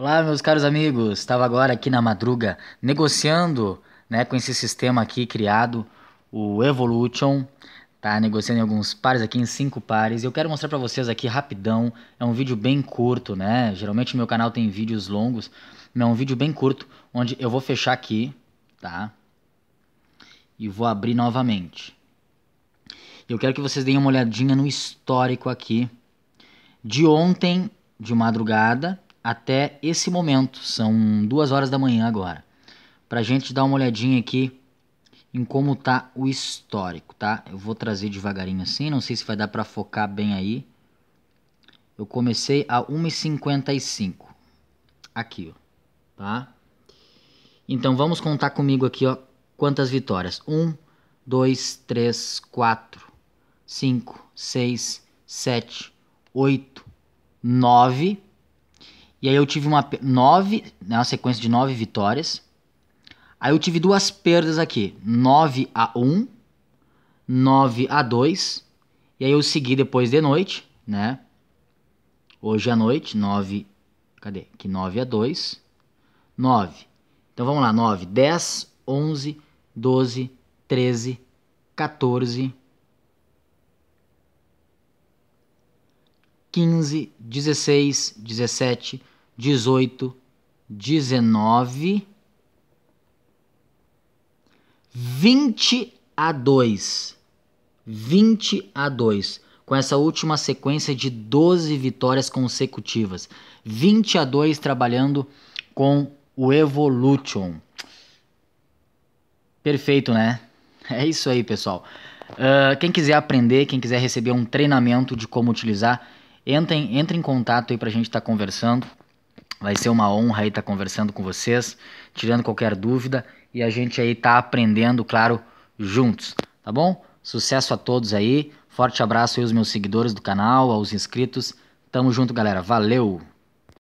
Olá, meus caros amigos. Estava agora aqui na madruga negociando, né, com esse sistema aqui criado, o Evolution. Tá negociando em alguns pares aqui, em cinco pares. Eu quero mostrar para vocês aqui rapidão. É um vídeo bem curto, né? Geralmente meu canal tem vídeos longos, mas é um vídeo bem curto onde eu vou fechar aqui, tá? E vou abrir novamente. Eu quero que vocês deem uma olhadinha no histórico aqui de ontem de madrugada até esse momento. São duas horas da manhã agora. Pra gente dar uma olhadinha aqui em como tá o histórico, tá? Eu vou trazer devagarinho assim, não sei se vai dar para focar bem aí. Eu comecei a 1h55. Aqui, ó. Tá? Então vamos contar comigo aqui, ó. Quantas vitórias? 1, 2, 3, 4, 5, 6, 7, 8, 9. E aí eu tive uma nove, né, uma sequência de nove vitórias. Aí eu tive duas perdas aqui, 9 a 1, 9 a 2. E aí eu segui depois de noite, né? Hoje à noite, 9, cadê? Que 9 a 2, 9. Então vamos lá, 9, 10, 11, 12, 13, 14, 15, 16, 17, 18, 19, 20 a 2. 20 a 2. com essa última sequência de 12 vitórias consecutivas. 20 a 2 trabalhando com o Evolution. Perfeito, né? É isso aí, pessoal. Uh, quem quiser aprender, quem quiser receber um treinamento de como utilizar, entrem, entre em contato aí pra gente estar tá conversando. Vai ser uma honra aí estar tá conversando com vocês, tirando qualquer dúvida e a gente aí tá aprendendo, claro, juntos, tá bom? Sucesso a todos aí. Forte abraço aí aos meus seguidores do canal, aos inscritos. Tamo junto, galera. Valeu!